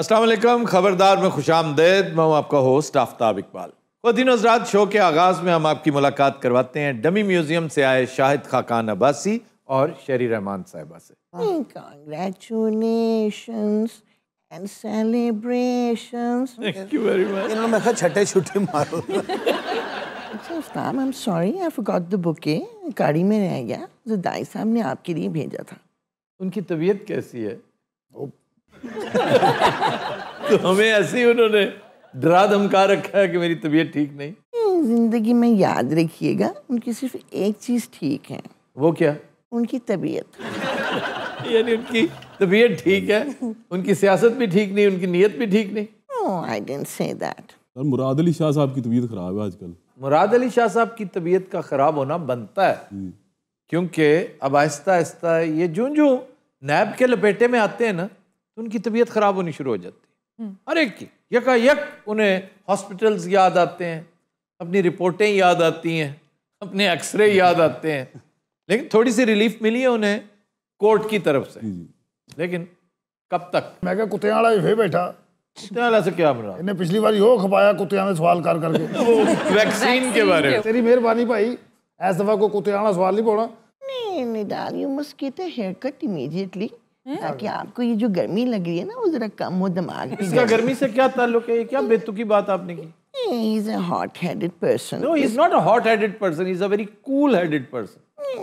असलम खबरदार में खुश आमदेद मैं हूँ आपका होस्ट आफ्ताब इकबाल खुदिन हजरात शो के आगाज़ में हम आपकी मुलाकात करवाते हैं डमी म्यूजियम से आए शाहिद खाकान अब्बासी और शेरी रहमान साहिबा से hmm, अच्छा, गाड़ी में रह गया जो दाई साहब ने आपके लिए भेजा था उनकी तबीयत कैसी है तो हमें ऐसे ही उन्होंने डरा धमका रखा है कि मेरी तबीयत ठीक नहीं हम्म, जिंदगी में याद रखिएगा उनकी सिर्फ एक चीज ठीक है वो क्या उनकी तबीयत यानी उनकी तबीयत ठीक है उनकी सियासत भी ठीक नहीं उनकी नीयत भी ठीक नहीं I didn't say that Murad Ali Shah साहब की तबीयत खराब है आजकल मुराद अली शाह साहब की तबीयत का खराब होना बनता है क्योंकि अब आहिस्ता आहिस्ता ये जो जो नैब के लपेटे में आते हैं ना तो उनकी तबीयत खराब होनी शुरू हो जाती है हम्म। हर एक की यकायक उन्हें हॉस्पिटल्स याद आते हैं अपनी रिपोर्टें याद आती हैं अपने एक्सरे याद आते हैं लेकिन थोड़ी सी रिलीफ मिली है उन्हें कोर्ट की तरफ से लेकिन कब तक मैं क्या कुत्ते वाला फिर बैठा कुत्ते से क्या बना इन्हें पिछली बार यो खपाया कुत्ते में सवाल कर करके वैक्सीन के बारे में तेरी मेहरबानी भाई ऐसा दफा को कुत्ते सवाल नहीं पाना नहीं नहीं डाल you must get a haircut immediately हाँ। कि आपको ये जो गर्मी लग रही है ना वो जरा कम हो दिमाग इसका गर्मी से क्या ताल्लुक है क्या बेतुकी बात आपने की He's a hot-headed person. No, he's not a hot-headed person. He's a very cool-headed person. I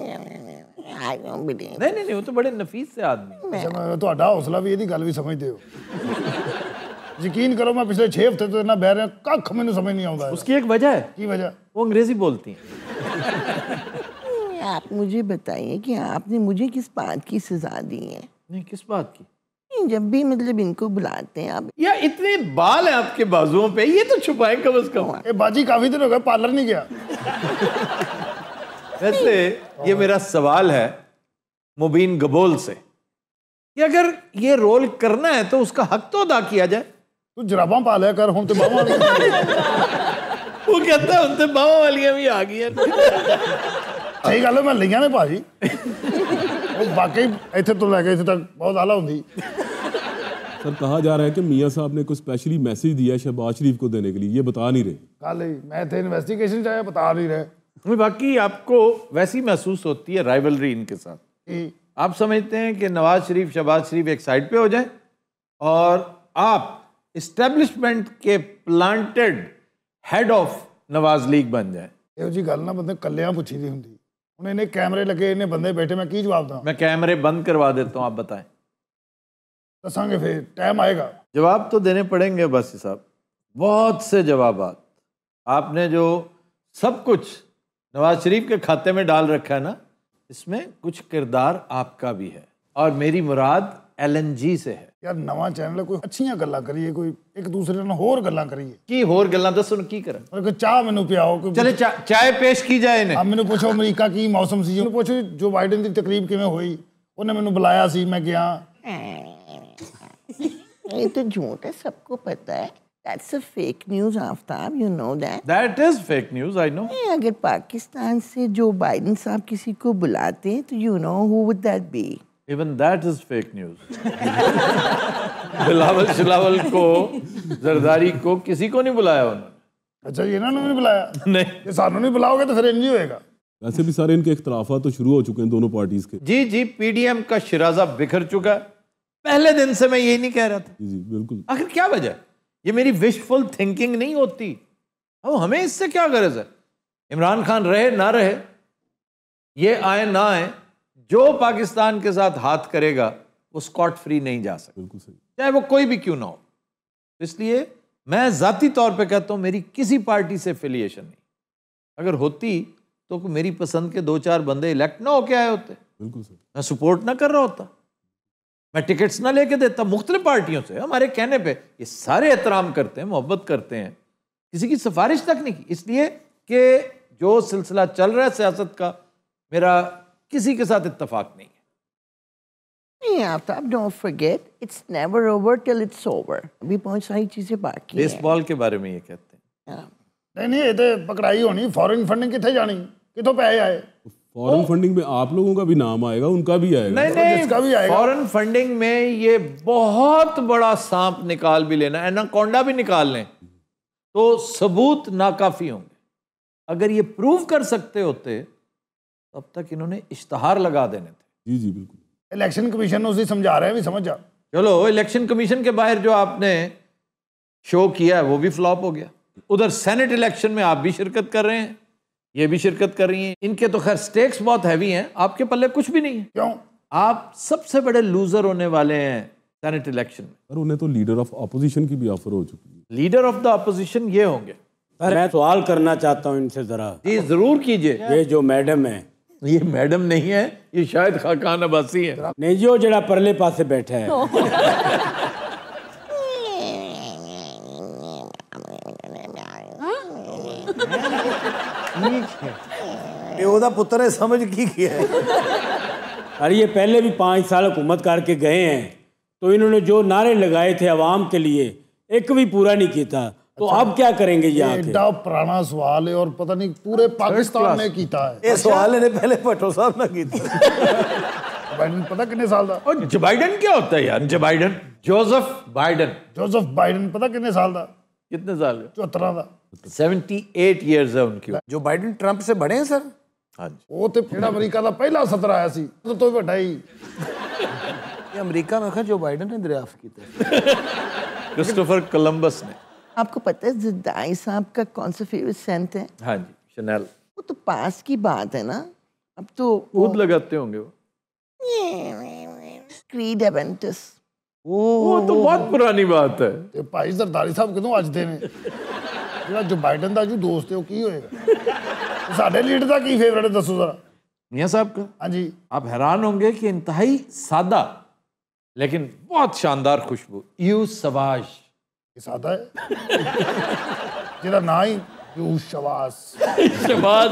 don't believe. नहीं नहीं नहीं वो तो बड़े नफीस से आदमी। मैं तो आधा उसला भी ये नहीं गलती समझते हो। यकीन करो मैं पिछले छः हफ्ते तो इतना बह रहा हूँ कख समझ नहीं आऊँगा। उसकी एक वजह है। की वजह? वो अंग्रेजी बोलती हैं। आप मुझे बताइए कि आपने मुझे किस बात की सजा दी है? नहीं किस बात की जब भी मतलब इनको बुलाते हैं आप या इतने बाल हैं आपके बाजुओं पे ये तो छुपाए कम अज कम ए बाजी काफी दिन हो गए पार्लर नहीं गया वैसे ये मेरा सवाल है मुबीन गबोल से कि अगर ये रोल करना है तो उसका हक तो अदा किया जाए तू जराबा पा लिया कर हम तो बाबा वो कहता है हम तो बाबा वालियां भी आ गई है सही गल मैं लिया ने भाजी बाकी इतने तो लैके इतने तक बहुत आला होंगी सर कहा जा रहा है कि मियाँ साहब ने कुछ स्पेशली मैसेज दिया शहबाज शरीफ को देने के लिए ये बता नहीं रहे कल ही मैं थे इन्वेस्टिगेशन चाहे बता नहीं रहे बाकी आपको वैसी महसूस होती है राइवलरी इनके साथ आप समझते हैं कि नवाज शरीफ शहबाज शरीफ एक साइड पे हो जाए और आप इस्टेब्लिशमेंट के planted head of Nawaz League बन जाए यह जी गल ना ਬੰਦੇ ਕੱਲਿਆਂ पूछी ਦੀ होंगी उन्हें इन्हें कैमरे लगे इन्हें बंदे बैठे मैं की जवाब दूँ मैं कैमरे बंद करवा देता हूँ आप बताएं दसागे फिर टाइम आएगा जवाब तो देने पड़ेंगे बासी साहब बहुत से जवाब आपने जो सब कुछ नवाज शरीफ के खाते में डाल रखा है ना इसमें कुछ किरदार आपका भी है और मेरी मुराद ਐਲਐਨਜੀ ਸੇ ਹੈ ਯਾਰ ਨਵਾਂ ਚੈਨਲ ਹੈ ਕੋਈ ਅੱਛੀਆਂ ਗੱਲਾਂ ਕਰੀਏ ਕੋਈ ਇੱਕ ਦੂਸਰੇ ਨਾਲ ਹੋਰ ਗੱਲਾਂ ਕਰੀਏ ਕੀ ਹੋਰ ਗੱਲਾਂ ਦੱਸੋ ਕੀ ਕਰਾਂ ਔਰ ਕੋਈ ਚਾਹ ਮੈਨੂੰ ਪਿਆਓ ਕੋਈ ਚਲੇ ਚਾਹ ਪੇਸ਼ ਕੀ ਜਾਏ ਨੇ ਆ ਮੈਨੂੰ ਪੁੱਛੋ ਅਮਰੀਕਾ ਕੀ ਮੌਸਮ ਸੀ ਮੈਨੂੰ ਪੁੱਛੋ ਜੋ ਬਾਈਡਨ ਦੀ ਤਕਰੀਬ ਕਿਵੇਂ ਹੋਈ ਉਹਨੇ ਮੈਨੂੰ ਬੁਲਾਇਆ ਸੀ ਮੈਂ ਗਿਆ ਇਹ ਤਾਂ ਝੂਠ ਹੈ ਸਭ ਕੋ ਪਤਾ ਹੈ That's a fake news, Aftab. You know that. That is fake news. I know. अगर पाकिस्तान से जो बाइडन साहब किसी को बुलाते हैं तो you know who would that be? Even that is fake news Bilawal शिलावल को जरदारी को किसी को नहीं बुलाया उन्होंने अच्छा ये ना नहीं बुलाया नहीं सानू नहीं बुलाओगे तो फिर एनजी होएगा वैसे भी सारे इनके इख्तलाफा तो शुरू हो चुके हैं दोनों पार्टीज के जी जी पीडीएम का शिराजा बिखर चुका है पहले दिन से मैं यही नहीं कह रहा था जी जी बिल्कुल आखिर क्या वजह ये मेरी विशफुल थिंकिंग नहीं होती अब हमें इससे क्या गरज है इमरान खान रहे ना रहे ये आए ना आए जो पाकिस्तान के साथ हाथ करेगा वो स्कॉट फ्री नहीं जा सकता बिल्कुल सही चाहे वो कोई भी क्यों ना हो इसलिए मैं ज़ाती तौर पे कहता हूँ मेरी किसी पार्टी से एफिलिएशन नहीं अगर होती तो मेरी पसंद के दो चार बंदे इलेक्ट ना होके आए होते बिल्कुल सर मैं सपोर्ट ना कर रहा होता मैं टिकट्स ना लेके देता मुख्तलि पार्टियों से हमारे कहने पर ये सारे एहतराम करते हैं मोहब्बत करते हैं किसी की सिफारिश तक नहीं की इसलिए कि जो सिलसिला चल रहा है सियासत का मेरा किसी के साथ इत्तेफाक नहीं है नहीं आता don't forget it's never over till it's over अभी बहुत सारी चीजें बाकी बेसबॉल के बारे में ये कहते हैं हाँ। नहीं नहीं ये तो पकड़ाई होनी फॉरेन फंडिंग कितने जानी कितों आए फॉरेन तो फंडिंग में आप लोगों का भी नाम आएगा उनका भी आएगा नहीं तो नहीं भी आएगा फॉरेन फंडिंग में ये बहुत बड़ा सांप निकाल भी लेना एनाकोंडा भी निकाल लें तो सबूत नाकाफी होंगे अगर ये प्रूव कर सकते होते तब तक इन्होंने इश्तहार लगा देने थे जी जी बिल्कुल इलेक्शन कमीशन ने उसे समझा रहे हैं भी समझ जा चलो इलेक्शन कमीशन के बाहर जो आपने शो किया है वो भी फ्लॉप हो गया उधर सेनेट इलेक्शन में आप भी शिरकत कर रहे हैं ये भी शिरकत कर रही हैं इनके तो खैर स्टेक्स बहुत हैवी हैं आपके पल्ले कुछ भी नहीं है क्यों आप सबसे बड़े लूजर होने वाले हैं सेनेट इलेक्शन में पर उन्हें तो लीडर ऑफ अपोजिशन की भी ऑफर हो चुकी है लीडर ऑफ द अपोजिशन ये होंगे मैं सवाल करना चाहता हूँ इनसे जरा जी जरूर कीजिए ये जो मैडम है ये मैडम नहीं है ये शायद खाकान अबासी है नहीं जी वो जरा परले पासे बैठा है पुत्र ਪੁੱਤਰ समझ की ਕੀ अरे ये पहले भी पाँच साल हुकूमत करके गए हैं तो इन्होंने जो नारे लगाए थे आवाम के लिए एक भी पूरा नहीं किया तो अच्छा, आप क्या करेंगे ये एड्डा पुराना सवाल है और पता नहीं पूरे पाकिस्तान ने किया है ये अच्छा। सवाल ने पहले भट्टो साहब ने किया बाइडन पता कितने साल था और जो बाइडन क्या होता है यार जो Biden Joseph Biden Joseph Biden पता कितने साल था कितने साल चौतरा था 78 इयर्स है उनकी जो बाइडन ट्रंप से बड़े हैं सर हाँ जी वो तो फिर अमेरिका का पहला सत्र आया सी तो तो ਵੱਡਾ ਹੀ ਅਮਰੀਕਾ में ਖਾ ਜੋ ਬਾਈਡਨ ਨੇ ਦਰਿਆਫਤ ਕੀਤਾ ਕ੍ਰਿਸਟੋਫਰ ਕੋਲੰਬਸ ਨੇ आपको पता है जिदाई साहब का कौन सा फेवरेट सेंट है हाँ जी शनैल वो तो पास की बात है ना अब तो खुद लगाते होंगे वो क्रीड एवेंटस वो तो बहुत पुरानी बात है ਤੇ ਭਾਈ ਸਰਦਾਰੀ ਸਾਹਿਬ ਕਿਦੋਂ ਅੱਜ ਦੇ ਨੇ ਜਿਹੜਾ ਜੋ ਬਾਈਡਨ ਦਾ ਜੋ ਦੋਸਤ ਹੈ ਉਹ ਕੀ साडे लीडर दा की फेवरेट है दसो जरा मियां साहब का हां जी आप हैरान होंगे कि इंतहाई सादा लेकिन बहुत शानदार खुशबू यू सवाश सादा है जेदा ना ही शबाज शबाज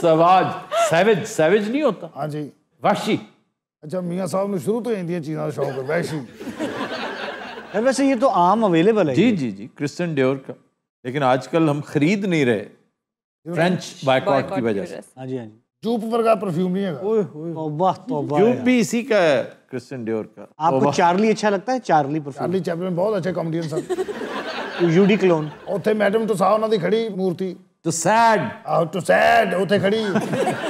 सवाज सैवेज सैवेज नहीं होता हाँ जी वहशी अच्छा मियाँ साहब ने शुरू तो इंडिया चीज़ों का शौक है वहशी वैसे ये तो आम अवेलेबल है जी जी जी क्रिस्टन ड्योर का लेकिन आजकल हम खरीद नहीं रहे फ्रेंच बायकॉट की वजह से हाँ जी हाँ जी जूप वर्गा परफ्यूम नहीं है वाह तो जूप भी इसी का है क्रिस्टन ड्योर का आपको चार्ली अच्छा लगता है चार्ली पर चार्ली चैपलिन बहुत अच्छे कॉमेडियन सर यूडी क्लोन ओथे मैडम तो साहब ना दी खड़ी मूर्ति तो सैड आउट टू सैड ओथे खड़ी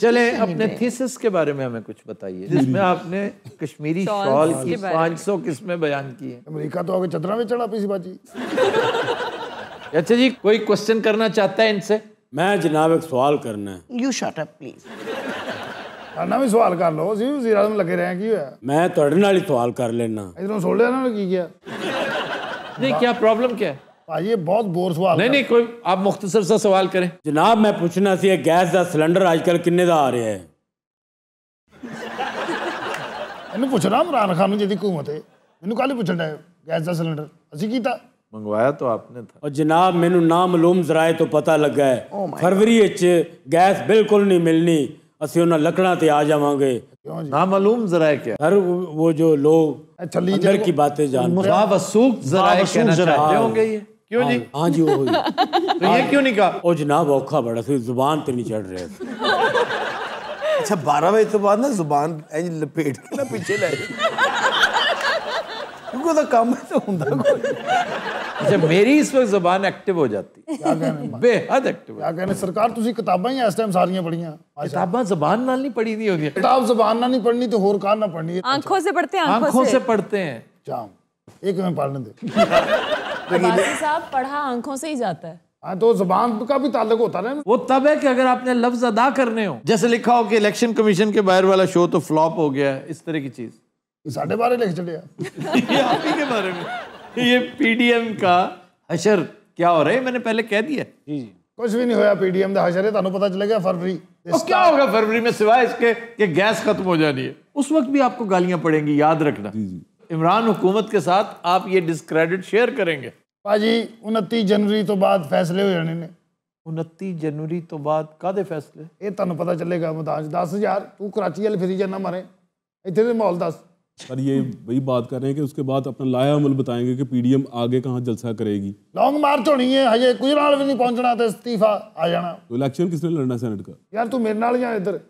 चले अपने थीसिस के बारे में हमें कुछ बताइए जिसमें आपने कश्मीरी शॉल की 500 किस्में बयान की है अमेरिका तो आगे चतरा में चढ़ा पीसी बाजी अच्छा जी कोई क्वेश्चन करना चाहता है इनसे मैं जनाब एक सवाल करना है यू शॉट अप प्लीज ਸਾਡਾ ਵੀ ਸਵਾਲ ਕਰ ਲਓ ਅਸੀਂ ਵਜ਼ੀਰ ਆਜ਼ਮ ਲੱਗੇ ਰਹੇ ਕੀ ਹੋਇਆ ਮੈਂ ਤੁਹਾਡੇ ਨਾਲ ਹੀ ਸਵਾਲ ਕਰ ਲੈਣਾ ਇਧਰੋਂ ਸੁਣ ਲਿਆ ਨਾ ਕੀ ਗਿਆ नहीं क्या प्रॉब्लम क्या है भाई ये बहुत बोर सवाल नहीं नहीं कोई आप मुख्तसर सा सवाल करें जनाब मैं पूछना सी गैस का सिलेंडर आजकल किन्ने का आ रहा है ਇਹਨੂੰ ਪੁੱਛਣਾ ਇਮਰਾਨ ਖਾਨ ਨੂੰ ਜਿਹਦੀ ਹਕੂਮਤ ਹੈ ਮੈਨੂੰ ਕੱਲ ਪੁੱਛਣਾ ਹੈ ਗੈਸ ਦਾ ਸਿਲੰਡਰ ਅਸੀਂ ਕੀਤਾ ਮੰਗਵਾਇਆ ਤਾਂ ਆਪਨੇ ਥਾ ਔਰ ਜਨਾਬ ਮੈਨੂੰ ਨਾ ਮਾਲੂਮ ਜ਼ਰਾਏ ਤੋਂ ਪਤਾ ਲੱਗਾ ਹੈ ਫਰਵਰੀ ਵਿੱਚ ਗੈਸ ਬਿਲਕੁਲ ਨਹੀਂ ਮਿਲਣੀ ਅਸੀਂ ਉਹਨਾਂ ਲੱਕੜਾਂ ਤੇ ਆ ਜਾਵਾਂਗੇ क्यों जी क्या हर वो जो लोग की बातें जानते हाँ- जी वो तो ये क्यों नहीं कहा और जनाब औखा बड़ा सी जुबान पे नहीं चढ़ रहे अच्छा बारह बजे तो बाद ना जुबान लपेट के ना पीछे ले क्योंकि तो काम तो होता कोई अच्छा मेरी इस वक्त जुबान एक्टिव हो जाती बेहद एक्टिव क्या कहने सरकार ਤੁਸੀਂ किताबा ही इस टाइम ਸਾਰੀਆਂ पढ़िया अच्छा। किताबा जबान नाल नहीं पढ़ी ਦੀ होगी किताब जबान नाल नहीं पढ़नी तो होर ਕਾਰ ਨਾਲ पढ़नी आंखों अच्छा। से पढ़ते हैं आंखों से पढ़ते हैं जाओ अच्छा, एक में पढ़ने दे ਪੜ साहब पढ़ा आंखों से ही जाता है हाँ, तो जबान का भी ताल्लुक होता है वो तब है कि अगर आपने लफ्ज अदा करने हो जैसे लिखा हो कि इलेक्शन कमीशन के बाहर वाला शो तो फ्लॉप हो गया इस तरह की चीज़ साढ़े बारह लिख चले आप ही के बारे में ये पीडीएम का हशर क्या हो रहा है मैंने पहले कह दिया कुछ भी नहीं होया पीडीएम का हशर है तुम्हें पता चलेगा फरवरी तो क्या होगा फरवरी में सिवाय इसके कि गैस खत्म हो जानी है उस वक्त भी आपको गालियां पड़ेंगी याद रखना इमरान हुकूमत के साथ आप ये डिस्क्रेडिट शेयर करेंगे पाजी उनतीस जनवरी तो बाद फैसले हो जाने ने उनतीस जनवरी तो बाद कादे फैसले ये तुम पता चलेगा मुताज दस हजार तू कराची वाले फिरी जाना मारे इतने माहौल दस सर ये वही बात कर रहे हैं कि उसके बाद अपना लाया अमल बताएंगे कि पीडीएम आगे कहाँ जलसा करेगी लॉन्ग मार्च होनी है हजे कुछ नाल भी नहीं पहुंचना तो इस्तीफा आ जाना तो इलेक्शन किसने लड़ना सेनेट का यार तू मेरे नाल या इधर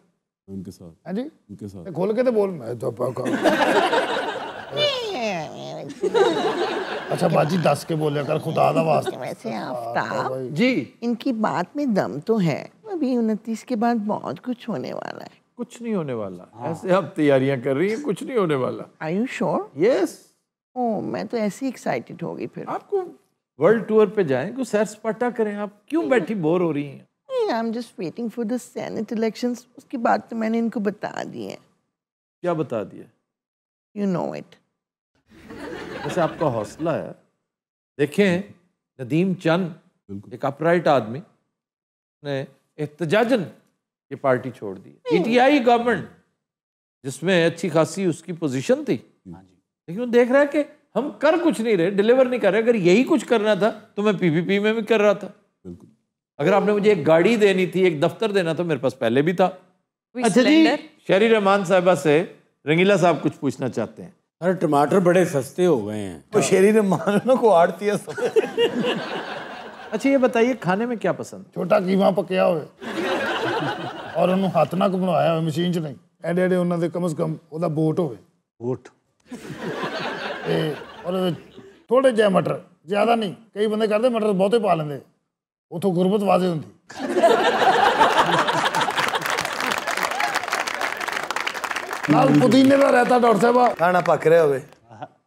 उनके साथ हैं जी उनके साथ खोल के तो बोल मैं तो अच्छा बाजी दस के बोले कर खुदा दा वास्ता वैसे आफ्ताब हाँ, जी इनकी बात में दम तो है अभी उनतीस के बाद बहुत कुछ होने वाला है कुछ नहीं होने वाला हाँ। ऐसे आप तैयारियां कर रही हैं कुछ नहीं होने वाला आई यू श्योर यस ओ मैं तो ऐसे ही एक्साइटेड हो गई फिर आपको वर्ल्ड टूर पे जाएं कोई सैर सपाटा करें आप क्यों hmm. बैठी बोर हो रही हैं I am just waiting for the Senate elections उसके बाद तो मैंने इनको बता दी है क्या बता दिया यू नो इट वैसे आपका हौसला है देखें नदीम चंद एक अपराइट आदमी ने एहतजाजन ये पार्टी छोड़ दी पीटीआई गवर्नमेंट e जिसमें अच्छी खासी उसकी पोजीशन थी हाँ लेकिन वो देख रहा है कि हम कर कुछ नहीं रहे डिलीवर नहीं कर रहे अगर यही कुछ करना था तो मैं पीपीपी में भी कर रहा था बिल्कुल अगर आपने मुझे एक गाड़ी देनी थी एक दफ्तर देना था मेरे पास पहले भी था अच्छा जी शहरी रहमान साहबा से रंगीला साहब कुछ पूछना चाहते हैं अरे टमाटर बड़े सस्ते हो गए हैं हाँ। तो शेरी रहमान को आड़ती है अच्छा ये बताइए खाने में क्या पसंद छोटा कीमा पकया हुआ ਔਰ ਉਹਨੂੰ ਹੱਥ ਨਾਲ ਬਣਾਇਆ ਹੋਇਆ ਮਸ਼ੀਨ 'ਚ ਨਹੀਂ ਐਡੇ ਐਡੇ ਉਹਨਾਂ ਦੇ ਕਮ ਸੇ ਕਮ ਉਹਦਾ ਬੋਟ ਹੋਵੇ ਬੋਟ ਤੇ ਔਰ ਥੋੜੇ ਜਿਹਾ ਮਟਰ ਜ਼ਿਆਦਾ ਨਹੀਂ ਕਈ ਬੰਦੇ ਕਰਦੇ ਮਟਰ ਬਹੁਤੇ ਪਾ ਲੈਂਦੇ ਉਥੋਂ ਗੁਰਬਤ ਵਾਜ਼ੇ ਹੁੰਦੀ ਨਾਲ ਪੁਦੀਨੇ ਦਾ ਰਹਿਤਾ ਡਾਕਟਰ ਸਾਹਿਬਾ ਖਾਣਾ ਪੱਕ ਰਿਹਾ ਹੋਵੇ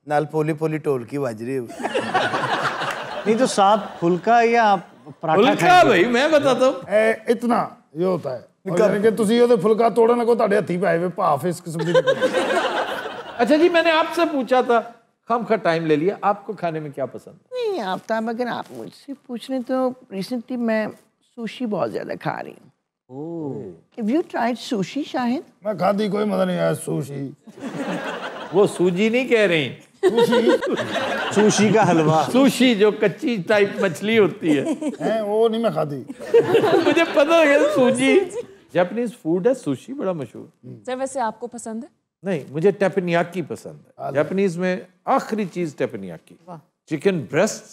ਨਾਲ ਪੋਲੀ ਪੋਲੀ ਢੋਲ ਕੀ ਵੱਜ रही होवे नहीं तो साथ फुलका या पराठा फुलका भाई मैं बताता हूँ इतना ये होता है अच्छा जी मैंने आपसे पूछा था खा टाइम ले लिया आपको खाने में क्या पसंद नहीं आप था मगर आप मुझसे पूछ रहे तो रिसेंटली मैं सुशी बहुत ज़्यादा खा रही हूँ खाती कोई मजा नहीं आया सुशी वो सूजी नहीं कह रही सुशी सुशी का हलवा सुशी जो कच्ची टाइप मछली होती है, है वो नहीं मैं खाती मुझे पता है सूजी जापानीज फूड है सुशी बड़ा मशहूर hmm. सर वैसे आपको पसंद है नहीं मुझे टेपनियाकी पसंद है जापानीज में आखिरी चीज teppanyaki chicken breast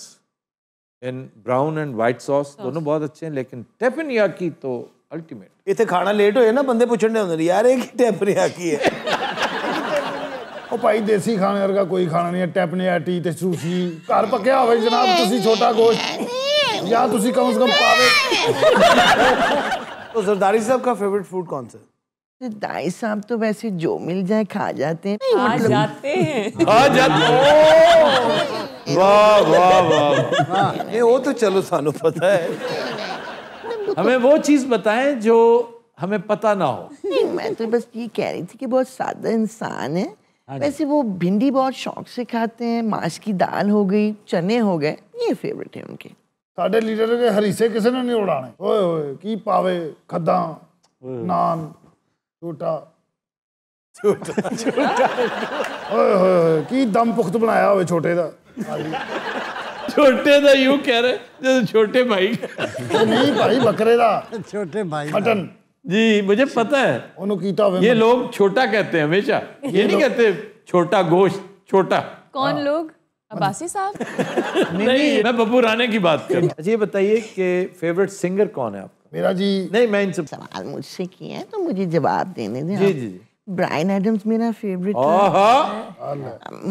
in brown and white sauce दोनों बहुत अच्छे हैं लेकिन टेपनियाकी तो अल्टीमेट इतने खाना लेट होए ना बंदे पूछने होंगे यार एक ही टेपनियाकी है ਉਹ ਭਾਈ ਦੇਸੀ ਖਾਣੇ ਵਰਗਾ ਕੋਈ ਖਾਣਾ ਨਹੀਂ ਹੈ ਟੈਪਨੇਟੀ ते सुशी ਘਰ ਪੱਕਿਆ होवे जनाब तुसी छोटा गोश्त या तुसी कम से कम पावे तो जरदारी साहब का फेवरेट फूड कौन सा दाई साहब तो वैसे जो मिल जाए खा जाते हैं खा मतलब... जाते हैं जाते वाह वाह वाह हाँ, ये वो तो चलो सानू पता है हमें वो चीज बताएं जो हमें पता ना हो नहीं मैं तो बस ये कह रही थी कि बहुत सादा इंसान है हाँ वैसे वो भिंडी बहुत शौक से खाते हैं माश की दाल हो गई चने हो गए ये फेवरेट है उनके ਸਾਡੇ ਲੀਡਰ ਦੇ ਹਰੀਸੇ ਕਿਸੇ ਨੇ ਨਹੀਂ ਉਡਾਣੇ ਓਏ ਹੋਏ ਕੀ ਪਾਵੇ ਖੱਦਾਂ ਨਾਨ ਝੂਟਾ ਝੂਟਾ ਝੂਟਾ ਓਏ ਹੋਏ ਕੀ ਦਮ ਪੁਖਤ ਬਣਾਇਆ ਹੋਵੇ ਛੋਟੇ ਦਾ ਛੋਟੇ ਦਾ ਯੂ ਕਹਿ ਰਹੇ ਜਦੋਂ ਛੋਟੇ ਭਾਈ नहीं भाई बकरे का छोटे भाई मटन जी मुझे पता है उन्होंने कीता हुआ ये लोग छोटा कहते हैं हमेशा ये नहीं कहते छोटा गोश्त छोटा कौन लोग अब्बासी साहब नहीं, नहीं मैं बब्बू राणे की बात कर रहा अच्छा ये बताइए कि फेवरेट सिंगर कौन है आपका मेरा जी नहीं मैं इन सब सवाल मुझसे किए हैं तो मुझे जवाब देने दें जी जी ब्रायन एडम्स मेरा favourite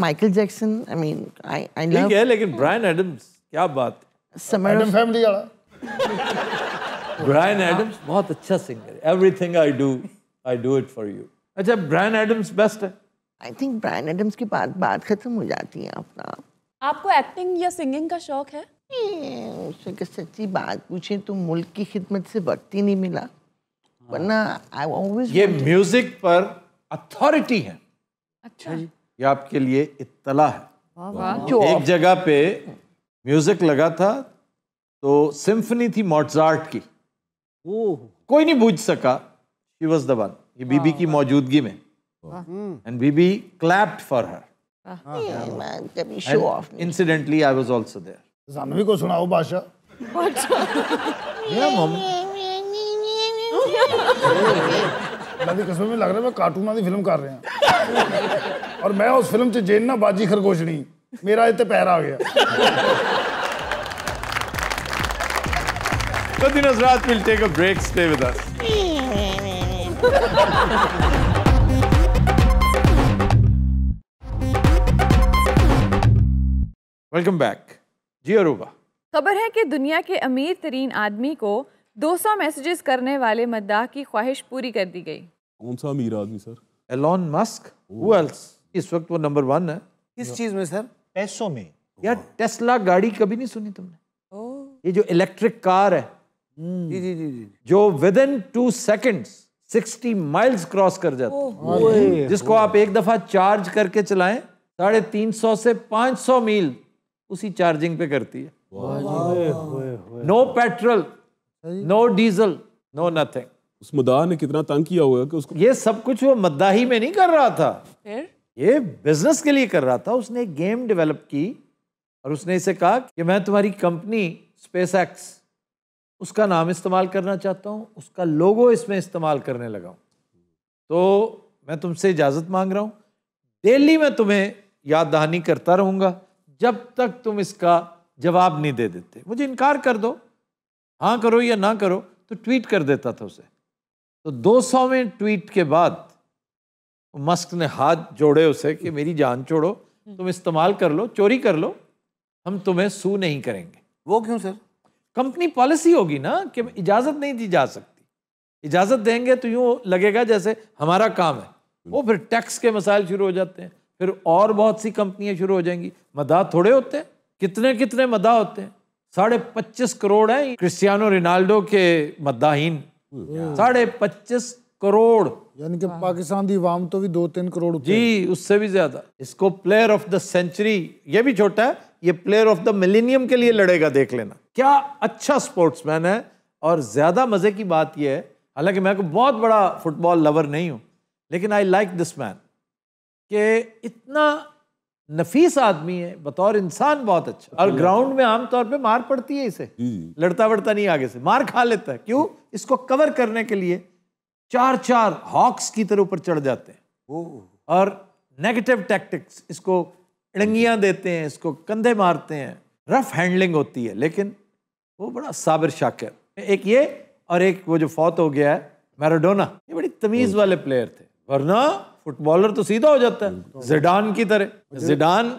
Michael Jackson I mean I I love है लेकिन ब्रायन एडम्स क्या बात समर एडम फैमिली वाला ब्रायन एडम्स बहुत अच्छा singer everything I do I do it for you अच्छा ब्रायन एडम्स बेस्ट है आई थिंक ब्रायन एडम्स की बात बात खत्म हो जाती है अपना आपको एक्टिंग या सिंगिंग का शौक है hmm, उसमें सच्ची बात पूछे तो मुल्क की खिदमत से वक्त ही नहीं मिला हाँ। वरना आई ऑलवेज ये म्यूजिक पर अथॉरिटी है अच्छा ये आपके लिए इत्तला है जो हाँ। एक जगह पे म्यूजिक लगा था तो सिम्फनी थी मोटजार्ट की वो कोई नहीं बूझ सका शी वॉज द वन ये बीबी की हाँ। मौजूदगी में Hmm. And Bibi clapped for her. Yeah, show off. Incidentally, I was also there. Janvi को सुनाओ बादशाह कसम में लग रहा है मैं कार्टून की फिल्म कर रहे हैं और मैं उस फिल्म जेन ना बाजी नहीं मेरा इतने पैर आ गया तो दिन रात will take a break stay with us welcome back जी अरूबा खबर है कि दुनिया के अमीर तरीन आदमी को 200 मैसेजेस करने वाले मद्दाह की ख्वाहिश पूरी कर दी गई कौन सा अमीर आदमी सर एलोन मस्क वेल्स इस वक्त वो नंबर वन है किस चीज में सर पैसों में यार टेस्ला गाड़ी कभी नहीं सुनी तुमने ये जो इलेक्ट्रिक कार है जी जी जी जी जो within two seconds 60 miles cross कर जाते हाँ जिसको आप एक दफा चार्ज करके चलाएं साढ़े तीन सौ से पांच सौ मील उसी चार्जिंग पे करती है no petrol no diesel no nothing उस मुद्दा ने कितना तंग किया हुआ कि उसको ये सब कुछ वो मद्दाही में नहीं कर रहा था ये बिजनेस के लिए कर रहा था उसने एक गेम डेवलप की और उसने इसे कहा कि मैं तुम्हारी कंपनी स्पेस एक्स उसका नाम इस्तेमाल करना चाहता हूँ उसका लोगो इसमें इस्तेमाल करने लगा हूँ तो मैं तुमसे इजाज़त मांग रहा हूँ डेली मैं तुम्हें याद दहानी करता रहूँगा जब तक तुम इसका जवाब नहीं दे देते मुझे इनकार कर दो हाँ करो या ना करो तो ट्वीट कर देता था उसे तो 200वें ट्वीट के बाद मस्क ने हाथ जोड़े उसे कि मेरी जान छोड़ो तुम इस्तेमाल कर लो चोरी कर लो हम तुम्हें सू नहीं करेंगे वो क्यों सर कंपनी पॉलिसी होगी ना कि इजाज़त नहीं दी जा सकती इजाज़त देंगे तो यूं लगेगा जैसे हमारा काम है वो फिर टैक्स के मसाइल शुरू हो जाते हैं फिर और बहुत सी कंपनियां शुरू हो जाएंगी मदा थोड़े होते हैं कितने कितने मदा होते हैं साढ़े पच्चीस करोड़ है क्रिस्टियानो रिनाल्डो के मद्दाहीन हम्म। साढ़े पच्चीस करोड़ यानी कि पाकिस्तान की वाम तो भी दो तीन करोड़ जी उससे भी ज्यादा इसको प्लेयर ऑफ द सेंचुरी ये भी छोटा है ये प्लेयर ऑफ द मिलेनियम के लिए लड़ेगा देख लेना क्या अच्छा स्पोर्ट्समैन है और ज्यादा मजे की बात यह है हालांकि मैं को बहुत बड़ा फुटबॉल लवर नहीं हूँ लेकिन आई लाइक दिस मैन कि इतना नफीस आदमी है बतौर इंसान बहुत अच्छा और ग्राउंड में आमतौर पे मार पड़ती है इसे हम्म। लड़ता वड़ता नहीं आगे से मार खा लेता है क्यों इसको कवर करने के लिए चार चार हॉक्स की तरह ऊपर चढ़ जाते हैं और नेगेटिव टैक्टिक्स इसको इड़ंगियाँ देते हैं इसको कंधे मारते हैं रफ हैंडलिंग होती है लेकिन वो बड़ा साबिर शाकिर एक ये और एक वो जो फौत हो गया है मैराडोना ये बड़ी तमीज़ हम्म। वाले प्लेयर थे वरना फुटबॉलर तो सीधा हो जाता है जिडान की तरह जिडान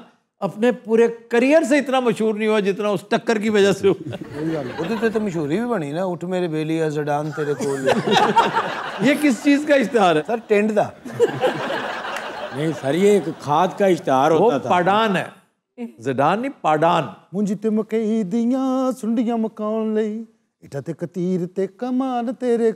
अपने पूरे करियर से इतना मशहूर नहीं हुआ जितना उस टक्कर की वजह से हुआ तो, तो मशहूरी भी बनी ना उठ मेरे बेलिया जिडान तेरे को ये किस चीज का इश्तेहार है सर टेंट का नहीं सर ये एक खाद का इश्तेहार होता था पाडान है जिडान नहीं पाडान मुंजी ते मकई दिया सुंडिया मकान लई ਇਟਾ ਤੇ ਕਤੀਰ ਤੇ ਕਮਾਨ ਤੇਰੇ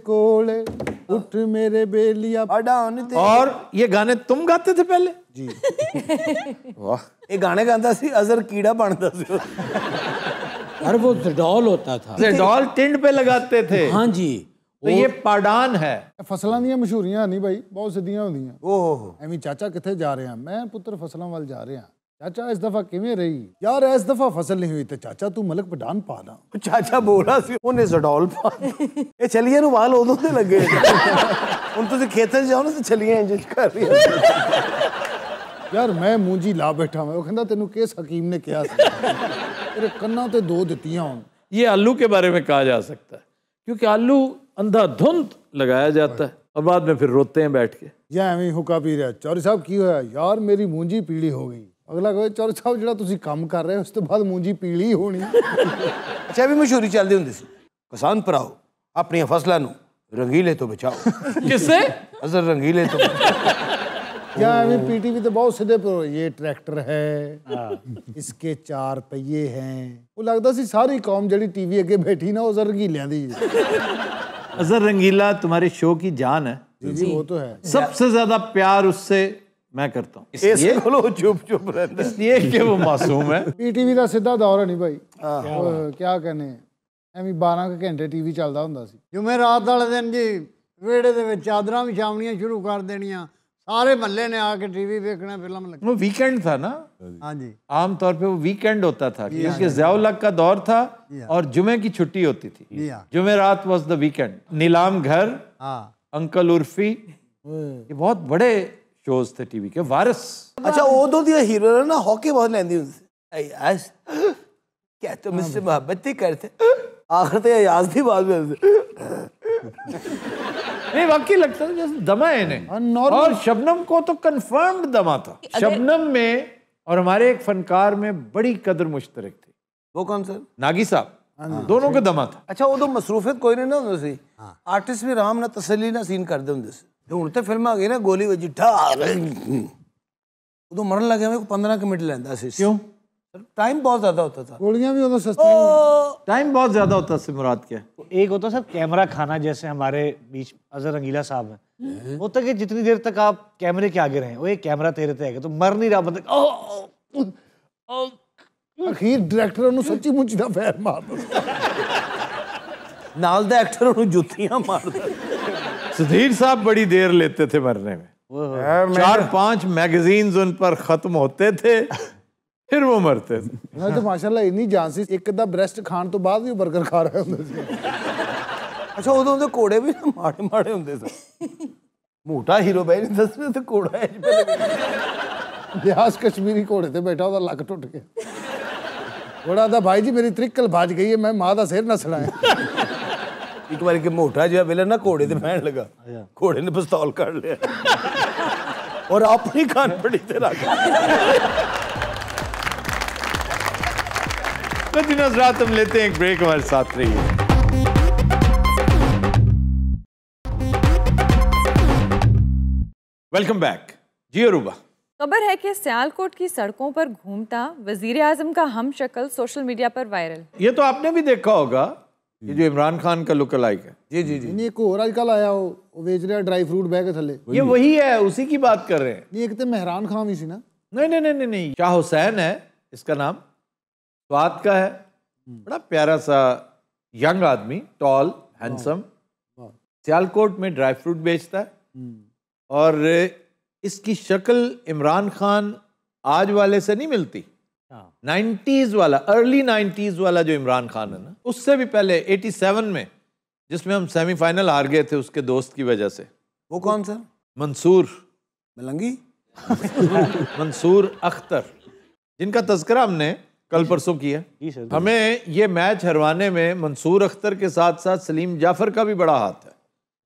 उठ मेरे बेलिया अडान और ये गाने तुम गाते थे पहले जी वाह ये गाने गाता सी अजर कीड़ा बनता सी और वो जडॉल होता था जडॉल टिंड पे लगाते थे हाँ जी तो ये पाडान है ਫਸਲਾਂ ਦੀਆਂ ਮਸ਼ਹੂਰੀਆਂ ਨਹੀਂ ਬਾਈ ਬਹੁਤ ओह ਹੁੰਦੀਆਂ चाचा ਐਵੇਂ ਚਾਚਾ ਕਿੱਥੇ ਜਾ ਰਿਹਾ ਮੈਂ ਪੁੱਤਰ ਫਸਲਾਂ ਵੱਲ ਜਾ ਰਿਹਾ चाचा इस दफा कि रही यार इस दफा फसल नहीं हुई तो चाचा तू मलक पटान पा ला चाचा बोल रहा सी जडोल पा चलिए वाल उदो से लगे हूं तुम खेत जाओ ना तो चलिए यार मैं मूंजी ला बैठा वो कहता तेन किस हकीम ने कहा तेरे कना तो दो दतिया हूं ये आलू के बारे में कहा जा सकता है क्योंकि आलू अंधा अंधाधुंध लगाया जाता है और बाद में फिर रोते हैं बैठ के या एवं हुका पी रहा चौरी साहब की होया यार मेरी मूंजी पीड़ी हो गई अगला ਕਹੇ ਚਲ ਸਾਹਿਬ ਜਿਹੜਾ ਤੁਸੀਂ ਕੰਮ ਕਰ ਰਹੇ ਹੋ ਉਸ ਤੋਂ ਬਾਅਦ ਮੂੰਜੀ ਪੀਲੀ ਹੋਣੀ ਅੱਛਾ ਵੀ ਮਸ਼ਹੂਰੀ ਚੱਲਦੀ ਹੁੰਦੀ ਸੀ ਕਿਸਾਨ ਭਰਾਓ ਆਪਣੀਆਂ ਫਸਲਾਂ ਨੂੰ ਰੰਗੀਲੇ ਤੋਂ ਬਚਾਓ क्या अभी पीटीवी तो बहुत सीधे पर ये ट्रैक्टर है हाँ। इसके चार पहिए हैं वो लगता सी सारी कौम जड़ी टीवी अगे बैठी ना उजर रंगीलिया दी अजर रंगीला तुम्हारे शो की जान है जी, जी वो तो है सबसे ज्यादा प्यार उससे मैं करता हूँ ਇਸ ਕੋਲੋਂ ਚੁੱਪ ਚੁੱਪ ਰਹਿੰਦਾ इसलिए कि वो मासूम है ਪੀਟੀਵੀ ਦਾ ਸਿੱਧਾ ਦੌਰ ਹੈ ਨਹੀਂ ਭਾਈ ਆਹ ਕੀ ਕਹਨੇ ਐਵੇਂ 12 ਘੰਟੇ ਟੀਵੀ ਚੱਲਦਾ ਹੁੰਦਾ ਸੀ ਜਿਵੇਂ ਰਾਤ ਵਾਲੇ ਦਿਨ ਜੀ ਵਿਹੜੇ ਦੇ ਵਿੱਚ ਚਾਦਰਾਂ ਵੀ सारे महल ने आके टीवी देखना फिल्म लगे। वो वीकेंड था ना हाँ जी आम तौर पे वो वीकेंड होता था क्योंकि हाँ जयाउलक का दौर था हाँ। और जुमे की छुट्टी होती थी हाँ। जुमे रात वॉज द वीकेंड नीलाम घर अंकल उर्फी ये बहुत बड़े shows that he became virus अच्छा वो तो दिया हीरो है ना हॉकी बहुत लेंदी उनसे आज क्या तुम तो हाँ इससे मोहब्बत नहीं करते आखिर तो याद थी बाद में नहीं वाकई लगता था जैसे दमा है इन्हें हाँ, और शबनम को तो कंफर्म्ड दमा था शबनम में और हमारे एक फनकार में बड़ी कदर मुश्तरक थी वो कौन सर नागी साहब हाँ, दोनों का दमा था अच्छा वो तो मसरूफियत कोई नहीं ना उनसे आर्टिस्ट भी राम ना तसली ना सीन कर दे उनसे ये तो फिल्म आ गई ना गोली वजी तो मरने लगे मेरे को पंद्रह मिनट लेंदा क्यों टाइम बहुत ज्यादा होता था गोलियां भी होता सस्ती टाइम बहुत ज्यादा होता से मुराद के तो एक होता सर कैमरा खाना जैसे हमारे बीच अजहर अंगीला साहब है हम्म। होता कि जितनी देर तक आप कैमरे के आगे रहे वो एक कैमरा तेरे तक है तो मर नहीं रहा बंदा ਅਖੀਰ ਡਾਇਰੈਕਟਰ ਨੂੰ ਸੱਚੀ ਮੁੱਚੀ ਦਾ ਫੈਰ नाल ਨਾਲ ਦਾ ਐਕਟਰ ਨੂੰ ਜੁੱਤੀਆਂ ਮਾਰਦਾ सुधीर साहब बड़ी देर लेते थे मरने में हाँ, चार पांच मैगजीन्स उन पर खत्म होते थे फिर वो मरते थे तो माशाल्लाह इतनी जानसी एकदम ब्रेस्ट खान तो बाद भी बर्गर खा रहे होंगे अच्छा उदो उनके कोड़े भी माड़े माड़े होंगे सर मोटा हीरो बह नहीं दस तो कोड़ा है ब्यास कश्मीरी घोड़े से बैठा वह लक टूट गया घोड़ा था भाई जी मेरी त्रिकल भाज गई है मैं माँ का सिर ना है एक बार मोटा जहा वे ना घोड़े ਘੋੜੇ बहन लगा अच्छा। घोड़े ने पिस्तौल कर लिया और अपनी खान पड़ी ਤੇ रात हम लेते हैं एक ब्रेक हमारे साथ रहिए वेलकम बैक जी अरूबा खबर है कि सियालकोट की सड़कों पर घूमता वजीर आजम का हम शक्ल सोशल मीडिया पर वायरल ये तो आपने भी देखा होगा ये जो इमरान खान का लुक लाइक है जी जी जी नहीं एक और अजकल आया वो बेच रहा ड्राई फ्रूट बह के थले ये वही है उसी की बात कर रहे हैं एक तो मेहरान खान ही सी ना नहीं नहीं नहीं नहीं शाह हुसैन है इसका नाम स्वाद का है हम्म। बड़ा प्यारा सा यंग आदमी टॉल हैंडसम सियालकोट में ड्राई फ्रूट बेचता है हम्म। और इसकी शक्ल इमरान खान आज वाले से नहीं मिलती हाँ। नाइन्टीज वाला अर्ली नाइन्टीज वाला जो इमरान खान है ना उससे भी पहले 87 में जिसमें हम सेमीफाइनल हार गए थे उसके दोस्त की वजह से वो कौन सा मंसूर मलंगी मंसूर अख्तर जिनका तस्करा हमने कल परसों किया हमें ये मैच हरवाने में मंसूर अख्तर के साथ साथ सलीम जाफर का भी बड़ा हाथ है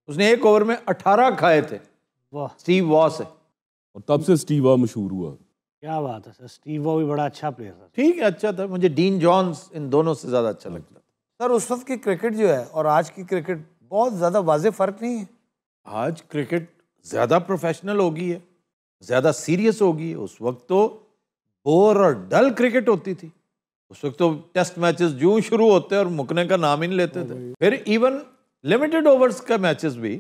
उसने एक ओवर में अठारह खाए थे वाह स्टीव वॉ से और तब से स्टीव वॉ मशहूर हुआ क्या बात है सर स्टीव वो भी बड़ा अच्छा प्लेयर था ठीक है अच्छा था मुझे डीन जॉन्स इन दोनों से ज़्यादा अच्छा लगता सर उस वक्त की क्रिकेट जो है और आज की क्रिकेट बहुत ज़्यादा वाज फ़र्क नहीं है आज क्रिकेट ज़्यादा प्रोफेशनल होगी है ज़्यादा सीरियस होगी उस वक्त तो बोर और डल क्रिकेट होती थी उस वक्त तो टेस्ट मैचेस जूं शुरू होते और मुकने का नाम ही नहीं लेते थे फिर इवन लिमिटेड ओवर्स का मैचेस भी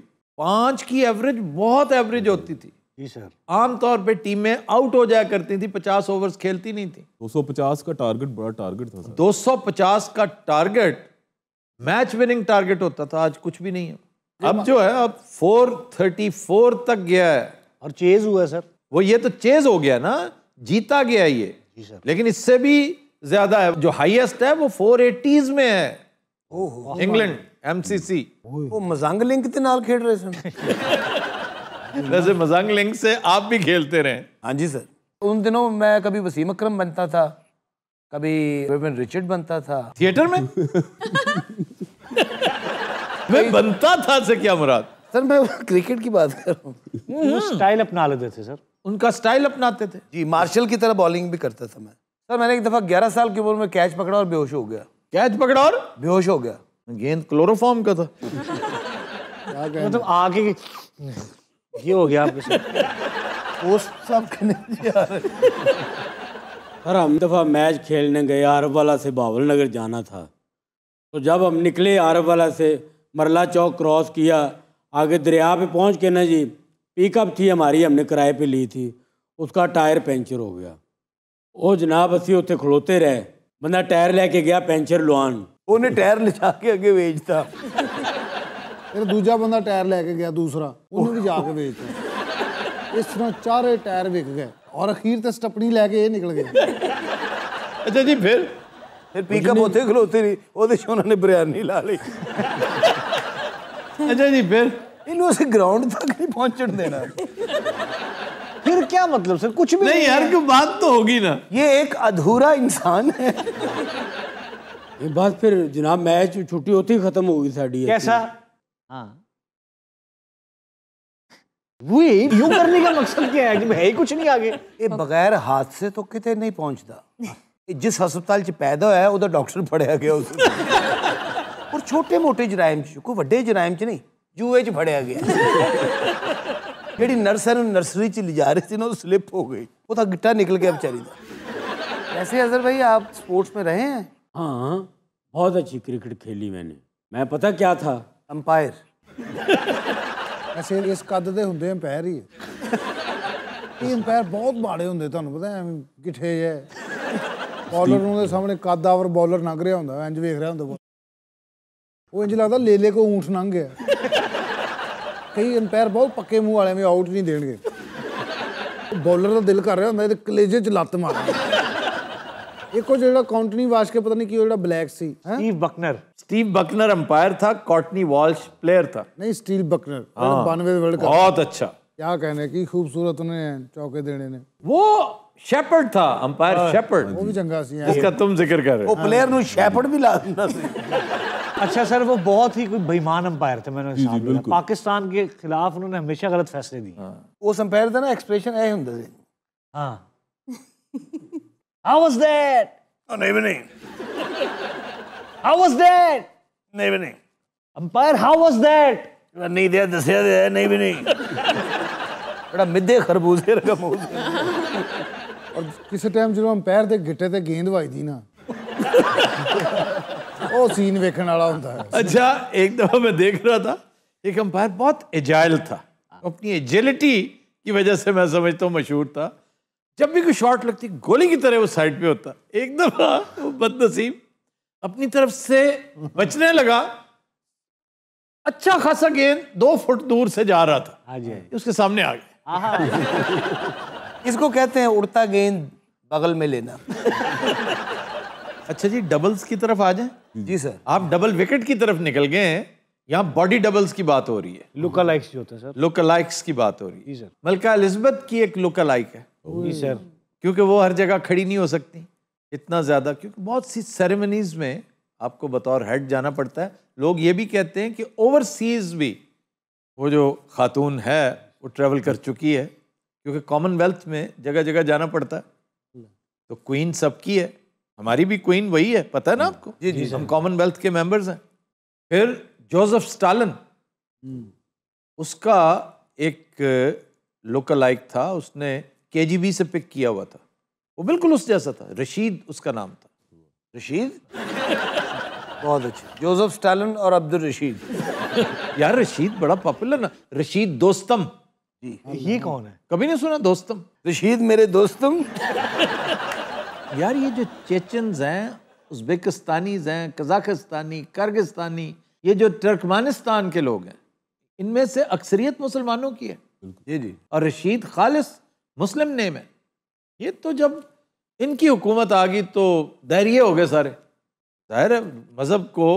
पाँच की एवरेज बहुत एवरेज होती थी जी तौर आमतौर पे टीमें आउट हो जाया करती थी पचास ओवर्स खेलती नहीं थी 250 का टारगेट बड़ा टारगेट था दो सौ पचास का टारगेट मैच विनिंग टारगेट होता था आज कुछ भी नहीं है अब जो है अब 434 तक गया है और चेज हुआ है सर वो ये तो चेज हो गया ना जीता गया ये जी सर लेकिन इससे भी ज्यादा है जो हाईएस्ट है वो फोर एटीज में है इंग्लैंड एमसीसी वो मजांग लिंक के नाल खेल रहे सर वैसे मजंग लिंग से आप भी खेलते रहे हाँ जी सर उन दिनों मैं कभी वसीम अक्रम बनता था कभी विपिन रिचर्ड बनता था थिएटर में मैं बनता था से क्या मुराद सर मैं क्रिकेट की बात कर रहा हूँ स्टाइल अपना लेते थे सर उनका स्टाइल अपनाते थे जी मार्शल की तरह बॉलिंग भी करता था मैं सर मैंने एक दफा ग्यारह साल की उम्र में कैच पकड़ा और बेहोश हो गया कैच पकड़ा और बेहोश हो गया गेंद क्लोरोफॉर्म का था मतलब आगे ये हो गया आपके सर हम दफ़ा मैच खेलने गए वाला से बावल नगर जाना था तो जब हम निकले आरवाला से मरला चौक क्रॉस किया आगे दरिया पे पहुंच के ना जी पिकअप थी हमारी हमने किराए पे ली थी उसका टायर पंचर हो गया वो जनाब ਅਸੀਂ ਉੱਥੇ ਖਲੋਤੇ रहे बंदा टायर लेके गया पेंचर लुआन उन्हें टायर ले जाके अगे बेचता અરે બીજો બંદા ટાયર લેકે ગયા બીજો ઓને ਵੀ જાકે વેચ આસમાં ચારે ટાયર बिक ગયા ઓર અખિરતે સ્ટપની લેકે એ નીકળ ગયા અચ્છા જી ફિર ફિર પિક અપ ઓથે ખલોતી ની ઓતે જો ઓને બિરયાની લા લી અચ્છા જી ફિર ઇને ઉસે ગ્રાઉન્ડ તક ની પહોંચણ દેના ફિર શું કે મતલબ સર કુછ ભી નહીં નહીં યાર કે વાત તો હોગી ના યે એક અધૂરા ઇન્સાન હે બાદ ફિર جناب મેચ છૂટી હોતી ખતમ હો ગઈ સાડી કેસા हाँ करने का मकसद क्या है है कुछ नहीं आगे ये बगैर हाथ से तो कितने नहीं पहुंचता जिस अस्पताल च पैदा होया उधर डॉक्टर फड़िया गया उस और छोटे मोटे जराइम च कोई वे जराइम च नहीं जूए च फड़िया गया ਜਿਹੜੀ ਨਰਸ ਨੂੰ ਨਰਸਰੀ ਚ ਲਿਜਾ रहे थे ना स्लिप हो गई वो ਉਹਦਾ गिट्टा निकल गया बेचारी का वैसे अजहर भाई आप स्पोर्ट्स में रहे हैं हाँ बहुत अच्छी क्रिकेट खेली मैंने मैं पता क्या था ਅੰਪਾਇਰ ਅਸੀਂ ਇਸ ਕੱਦ ਦੇ ਹੁੰਦੇ ਅੰਪਾਇਰ ਹੀ ਇਹ ਅੰਪਾਇਰ ਬਹੁਤ ਬਾੜੇ ਹੁੰਦੇ ਤੁਹਾਨੂੰ ਪਤਾ ਐਵੇਂ ਕਿੱਥੇ ਐ ਬੌਲਰ ਨੂੰ ਦੇ ਸਾਹਮਣੇ ਕੱਦ ਆਵਰ ਬੌਲਰ ਲੰਘ ਰਿਹਾ ਹੁੰਦਾ ਇੰਜ ਵੇਖ ਰਿਹਾ ਹੁੰਦਾ ਉਹ ਇੰਜ ਲੱਗਦਾ ਲੇਲੇ ਕੋ ਊਂਠ ਲੰਘ ਗਿਆ ਕਈ ਅੰਪਾਇਰ ਬਹੁਤ ਪੱਕੇ ਮੂੰਹ ਵਾਲੇ ਵੀ ਆਊਟ ਨਹੀਂ ਦੇਣਗੇ ਬੌਲਰ ਦਾ ਦਿਲ ਕਰ ਰਿਹਾ ਹੁੰਦਾ ਇਹਦੇ ਕਲੇਜੇ 'ਚ ਲੱਤ ਮਾਰ ਇੱਕੋ ਜਿਹੜਾ ਕਾਉਂਟਨੀ ਵਾਸ਼ ਕੇ ਪਤਾ ਨਹੀਂ ਕੀ ਉਹ ਜਿਹੜਾ ਬਲੈਕ ਸੀ Steve Bucknor Steve Bucknor umpire था कॉटनी वॉल्श प्लेयर था नहीं स्टीव बकनर हाँ। बानवे वर्ल्ड कप बहुत अच्छा क्या कहने की खूबसूरत उन्हें चौके देने ने वो ਸ਼ੈਪਰਡ ਥਾ ਅੰਪਾਇਰ ਸ਼ੈਪਰਡ ਉਹ ਵੀ ਚੰਗਾ ਸੀ ਇਸ ਦਾ ਤੁਮ ਜ਼ਿਕਰ ਕਰ ਰਹੇ ਉਹ ਪਲੇਅਰ ਨੂੰ ਸ਼ੈਪਰਡ ਵੀ ਲਾ ਦਿੰਦਾ ਸੀ अच्छा सर वो बहुत ही कोई बेईमान अंपायर थे मैंने हिसाब पाकिस्तान के खिलाफ उन्होंने हमेशा गलत फैसले दिए वो हाँ। अंपायर था ना एक्सप्रेशन ਐਕਸਪ੍ਰੈਸ਼ਨ ਇਹ ਹੁੰਦਾ हां हाउ वाज दैट नो नहीं नहीं How was that? नहीं भी नहीं अंपायर हाउ वाज दैट नहीं दिया दस दिया नहीं भी नहीं बड़ा मिदे खरबूजे रकम हो और किसी टाइम जो अंपायर ਦੇ ਗਿੱਟੇ ਤੇ ਗੇਂਦ ਵੱਜਦੀ ना ओ सीन ਵੇਖਣ ਵਾਲਾ होता है अच्छा एक दफा मैं देख रहा था एक अंपायर बहुत एजाइल था अपनी एजिलिटी की वजह से मैं समझता हूँ मशहूर था जब भी कोई शॉट लगती गोली की तरह वो साइड पे होता एक दफा वो बदनसीब अपनी तरफ से बचने लगा अच्छा खासा गेंद दो फुट दूर से जा रहा था हाँ उसके सामने आ गया इसको कहते हैं उड़ता गेंद बगल में लेना अच्छा जी डबल्स की तरफ आ जाए जी सर आप डबल विकेट की तरफ निकल गए हैं यहाँ बॉडी डबल्स की बात हो रही है लोकलाइक्स जो होते हैं सर लोकलाइक्स की बात हो रही है जी सर मलका एलिजबेथ की एक लोकलाइक है जी सर क्योंकि वो हर जगह खड़ी नहीं हो सकती इतना ज़्यादा क्योंकि बहुत सी सेरेमनीज़ में आपको बतौर हेड जाना पड़ता है लोग ये भी कहते हैं कि ओवरसीज़ भी वो जो खातून है वो ट्रेवल कर चुकी है क्योंकि कॉमनवेल्थ में जगह जगह जाना पड़ता है तो क्वीन सबकी है हमारी भी क्वीन वही है पता है ना आपको जी जी, हम कॉमनवेल्थ के मेंबर्स हैं फिर जोसेफ स्टालन हम्म। उसका एक लोकल लाइक था उसने केजीबी से पिक किया हुआ था वो बिल्कुल उस जैसा था रशीद उसका नाम था रशीद बहुत अच्छा जोसेफ स्टालिन और अब्दुल रशीद यार रशीद बड़ा पॉपुलर ना रशीद दोस्तम ये कौन है कभी नहीं सुना दोस्तम रशीद मेरे दोस्तम यार ये जो चेचन हैं उज्बेकिस्तानी हैं कजाकिस्तानी कर्गिस्तानी ये जो तुर्कमानिस्तान के लोग हैं इनमें से अक्सरियत मुसलमानों की है जी जी और रशीद खालिस मुस्लिम नेम है ये तो जब इनकी हुकूमत आ गई तो दहरिए हो गए सारे जाहिर है मज़हब को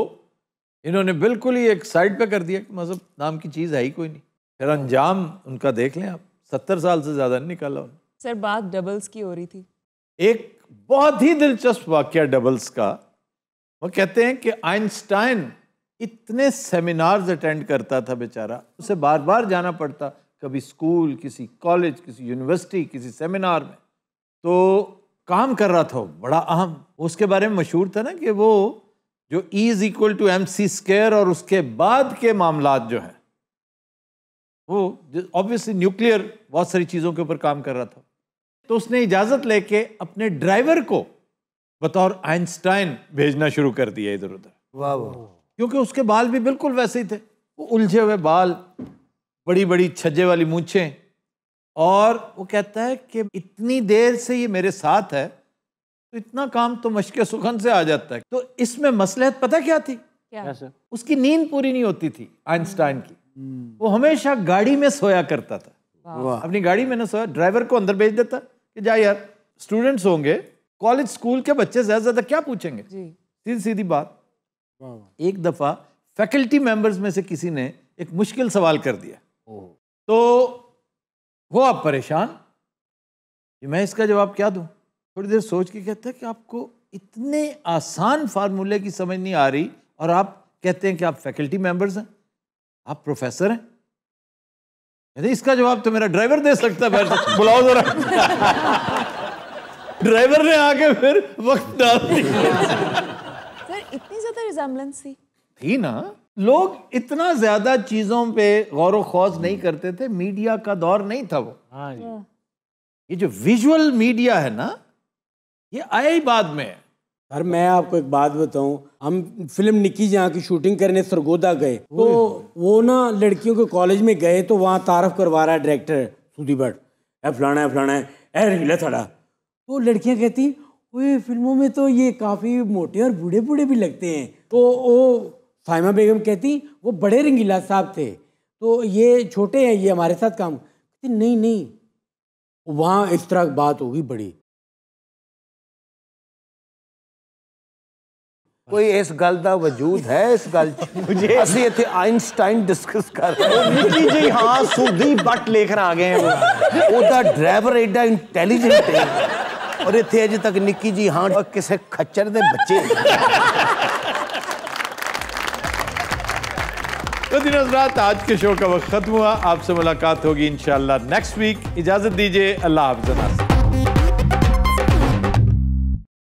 इन्होंने बिल्कुल ही एक साइड पे कर दिया कि मज़हब नाम की चीज़ है ही कोई नहीं फिर अंजाम उनका देख लें आप सत्तर साल से ज़्यादा नहीं निकाला उन्हें सर बात डबल्स की हो रही थी एक बहुत ही दिलचस्प वाक्य डबल्स का वो कहते हैं कि आइंस्टाइन इतने सेमिनार्स अटेंड करता था बेचारा उसे बार बार जाना पड़ता कभी स्कूल किसी कॉलेज किसी यूनिवर्सिटी किसी सेमिनार में तो काम कर रहा था बड़ा अहम उसके बारे में मशहूर था ना कि वो जो E is equal to M C square और उसके बाद के मामला जो हैं वो ऑब्वियसली न्यूक्लियर बहुत सारी चीज़ों के ऊपर काम कर रहा था तो उसने इजाज़त लेके अपने ड्राइवर को बतौर आइंस्टाइन भेजना शुरू कर दिया इधर उधर वाह वाह क्योंकि उसके बाल भी बिल्कुल वैसे ही थे वो उलझे हुए बाल बड़ी बड़ी छज्जे वाली मूछें और वो कहता है कि इतनी देर से ये मेरे साथ है तो इतना काम तो मशक सुखन से आ जाता है तो इसमें मसलहत पता क्या थी क्या सर उसकी नींद पूरी नहीं होती थी आइंस्टाइन की हम्म। वो हमेशा गाड़ी में सोया करता था अपनी गाड़ी में ना सोया ड्राइवर को अंदर भेज देता कि जा यार स्टूडेंट्स होंगे कॉलेज स्कूल के बच्चे ज्यादा ज्यादा क्या पूछेंगे सीधी सीधी बात एक दफा फैकल्टी मेंबर्स में से किसी ने एक मुश्किल सवाल कर दिया तो वो आप परेशान कि मैं इसका जवाब क्या दूं थोड़ी देर सोच के कहता है कि आपको इतने आसान फार्मूले की समझ नहीं आ रही और आप कहते हैं कि आप फैकल्टी मेंबर्स हैं आप प्रोफेसर हैं कहते इसका जवाब तो मेरा ड्राइवर दे सकता है बुलाओ जरा ड्राइवर ने आके फिर वक्त डाल दिया सर इतनी ज्यादा रिजेम्बलेंस थी थी ना लोग इतना ज्यादा चीजों पे गौर खौज नहीं करते थे मीडिया का दौर नहीं था वो हाँ हाँ। ये जो विजुअल मीडिया है ना ये आया ही बाद में सर मैं आपको एक बात बताऊं हम फिल्म निकी जहाँ की शूटिंग करने सरगोदा गए तो वो ना लड़कियों के कॉलेज में गए तो वहाँ तारफ करवा रहा है डायरेक्टर सुधी भट्ट ए फलाना है फलाना है ए रंगीला थड़ा तो लड़कियाँ कहती ओए फिल्मों में तो ये काफ़ी मोटे और बूढ़े बूढ़े भी लगते हैं तो वो फाइमा बेगम कहती वो बड़े रंगीला साहब थे तो ये छोटे हैं ये हमारे साथ काम कहती नहीं नहीं वहाँ इस तरह बात होगी बड़ी कोई इस गल का वजूद है इस गल इतने आइनसटाइन डिस्कस कर रहे हाँ सूदी बट लेकर आ गए ड्राइवर एडा इंटेलिजेंट है और इतने अजे तक निकी जी हाँ किसी खच्चर के बच्चे तो दिन रात आज के शो का वक्त खत्म हुआ आपसे मुलाकात होगी इन नेक्स्ट वीक इजाजत दीजिए अल्लाह हाफ